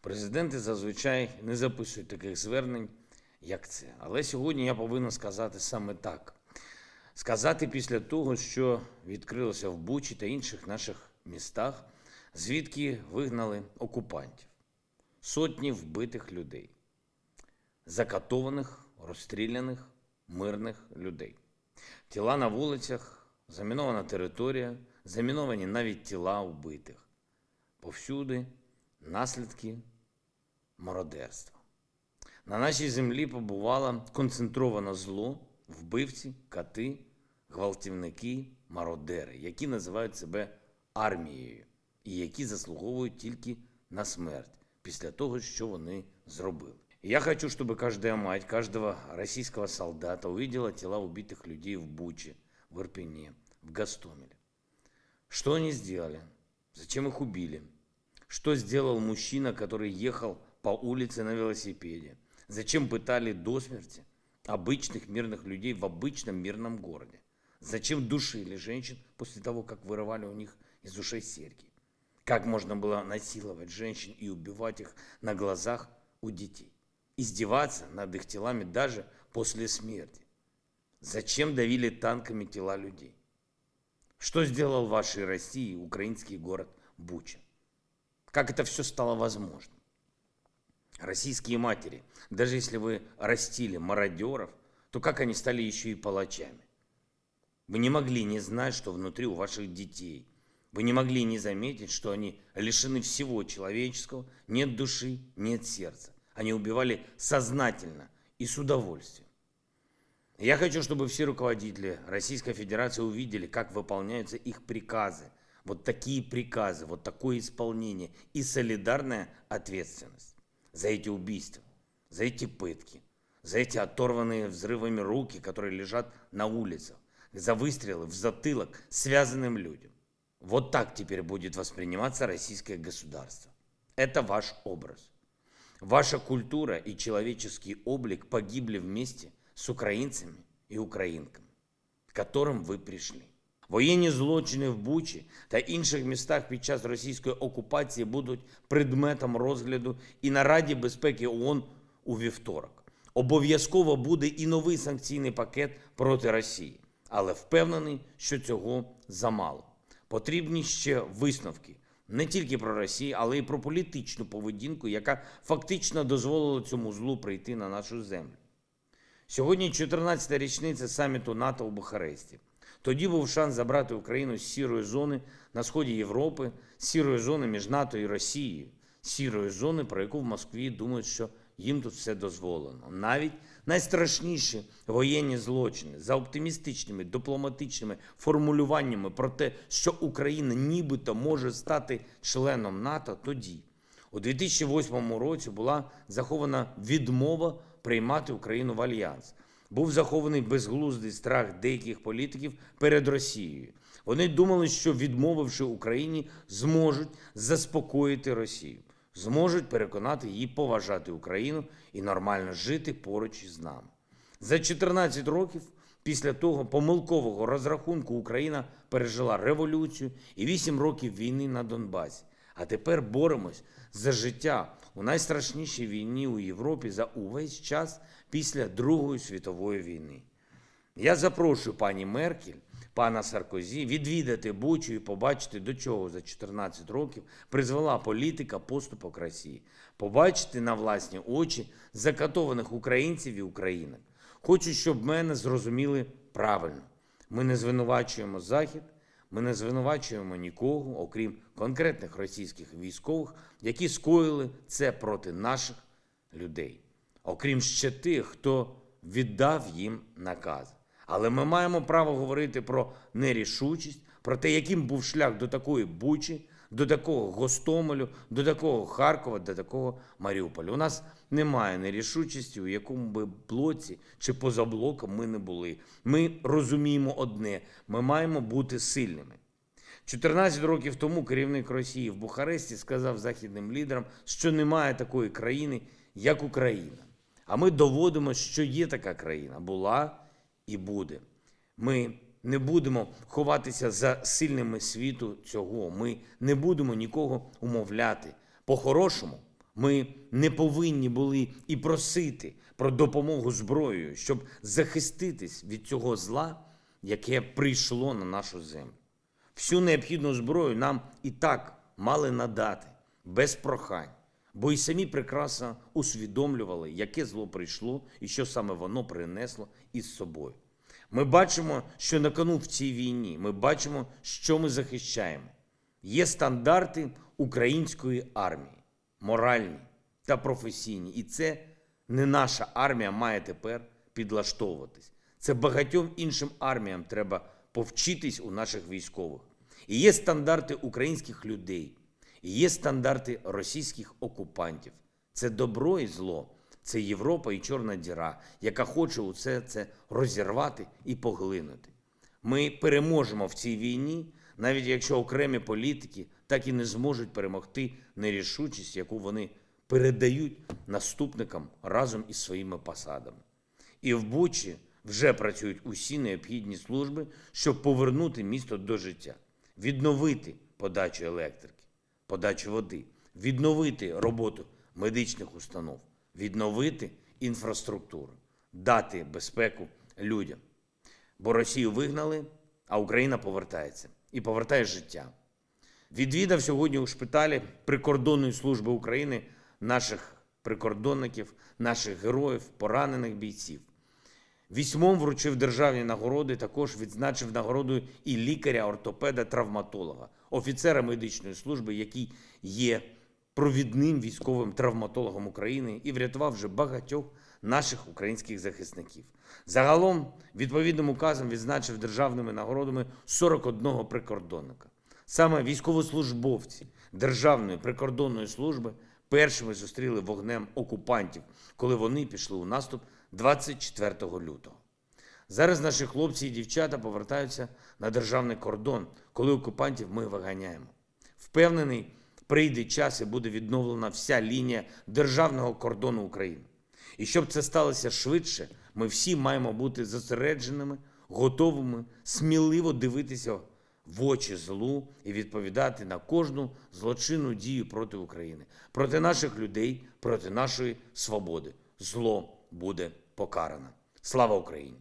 Президенти зазвичай не записують таких звернень, як це. Але сьогодні я повинен сказати саме так: сказати після того, що відкрилося в Бучі та інших наших містах, звідки вигнали окупантів, сотні вбитих людей, закатованих, розстріляних, мирних людей, тіла на вулицях, замінована територія, заміновані навіть тіла вбитих повсюди. Наслідки мародерства. На нашій землі побувало концентровано зло, вбивці, кати, гвалтівники, мародери, які називають себе армією і які заслуговують тільки на смерть після того, що вони зробили. Я хочу, щоб каждая мать кожного російського солдата увидела тіла убитых людей в Бучі, в Ирпене, в Гастомеле. Що вони сделали? Зачем їх убили? Що сделал мужчина, который їхав. по улице на велосипеде? Зачем пытали до смерти обычных мирных людей в обычном мирном городе? Зачем душили женщин после того, как вырывали у них из ушей серьги? Как можно было насиловать женщин и убивать их на глазах у детей? Издеваться над их телами даже после смерти? Зачем давили танками тела людей? Что сделал в вашей России украинский город Буча? Как это все стало возможно? Российские матери, даже если вы растили мародеров, то как они стали еще и палачами? Вы не могли не знать, что внутри у ваших детей. Вы не могли не заметить, что они лишены всего человеческого, нет души, нет сердца. Они убивали сознательно и с удовольствием. Я хочу, чтобы все руководители Российской Федерации увидели, как выполняются их приказы. Вот такие приказы, вот такое исполнение и солидарная ответственность за эти убийства, за эти пытки, за эти оторванные взрывами руки, которые лежат на улицах, за выстрелы в затылок связанным людям. Вот так теперь будет восприниматься российское государство. Это ваш образ. Ваша культура и человеческий облик погибли вместе с украинцами и украинками, к которым вы пришли. Воєнні злочини в Бучі та інших містах під час російської окупації будуть предметом розгляду і на Раді безпеки ООН у вівторок. Обов'язково буде і новий санкційний пакет проти Росії, але впевнений, що цього замало. Потрібні ще висновки не тільки про Росію, але й про політичну поведінку, яка фактично дозволила цьому злу прийти на нашу землю. Сьогодні 14-та річниця саміту НАТО у Бухаресті. Тоді був шанс забрати Україну з сірої зони на сході Європи, з сірої зони між НАТО і Росією, сірої зони, про яку в Москві думають, що їм тут все дозволено. Навіть найстрашніші воєнні злочини за оптимістичними дипломатичними формулюваннями про те, що Україна нібито може стати членом НАТО, тоді. У 2008 році була захована відмова приймати Україну в альянс був захований безглуздий страх деяких політиків перед Росією. Вони думали, що відмовивши Україні, зможуть заспокоїти Росію, зможуть переконати її поважати Україну і нормально жити поруч із нами. За 14 років після того помилкового розрахунку Україна пережила революцію і 8 років війни на Донбасі. А тепер боремось за життя у найстрашнішій війні у Європі за увесь час після Другої світової війни. Я запрошую пані Меркель, пана Саркозі відвідати Бучу і побачити, до чого за 14 років призвела політика поступок Росії, побачити на власні очі закатованих українців і українок. Хочу, щоб мене зрозуміли правильно. Ми не звинувачуємо Захід. Ми не звинувачуємо нікого, окрім конкретних російських військових, які скоїли це проти наших людей, окрім ще тих, хто віддав їм наказ. Але ми маємо право говорити про нерішучість, про те, яким був шлях до такої бучі, до такого Гостомелю, до такого Харкова, до такого Маріуполя. У нас немає нерішучості, у якому би блоці чи поза блоком ми не були. Ми розуміємо одне: ми маємо бути сильними. 14 років тому керівник Росії в Бухаресті сказав західним лідерам, що немає такої країни, як Україна. А ми доводимо, що є така країна, була і буде. Ми не будемо ховатися за сильними світу цього. Ми не будемо нікого умовляти. По-хорошому, ми не повинні були і просити про допомогу зброєю, щоб захиститись від цього зла, яке прийшло на нашу землю. Всю необхідну зброю нам і так мали надати без прохань, бо і самі прекрасно усвідомлювали, яке зло прийшло і що саме воно принесло із собою. Ми бачимо, що на кону в цій війні. Ми бачимо, що ми захищаємо. Є стандарти української армії, моральні та професійні. І це не наша армія має тепер підлаштовуватись. Це багатьом іншим арміям треба повчитись у наших військових. І є стандарти українських людей, і є стандарти російських окупантів. Це добро і зло. Це Європа і Чорна діра, яка хоче усе це розірвати і поглинути. Ми переможемо в цій війні, навіть якщо окремі політики так і не зможуть перемогти нерішучість, яку вони передають наступникам разом із своїми посадами. І в Бучі вже працюють усі необхідні служби, щоб повернути місто до життя, відновити подачу електрики, подачу води, відновити роботу медичних установ відновити інфраструктуру, дати безпеку людям. Бо Росію вигнали, а Україна повертається і повертає життя. Відвідав сьогодні у шпиталі прикордонної служби України наших прикордонників, наших героїв, поранених бійців. Вісьмом вручив державні нагороди, також відзначив нагородою і лікаря, ортопеда, травматолога, офіцера медичної служби, який є провідним військовим травматологом України і врятував вже багатьох наших українських захисників. Загалом відповідним указом відзначив державними нагородами 41 прикордонника. Саме військовослужбовці Державної прикордонної служби першими зустріли вогнем окупантів, коли вони пішли у наступ 24 лютого. Зараз наші хлопці і дівчата повертаються на державний кордон, коли окупантів ми виганяємо. Впевнений, прийде час і буде відновлена вся лінія державного кордону України. І щоб це сталося швидше, ми всі маємо бути зосередженими, готовими сміливо дивитися в очі злу і відповідати на кожну злочинну дію проти України, проти наших людей, проти нашої свободи. Зло буде покарано. Слава Україні!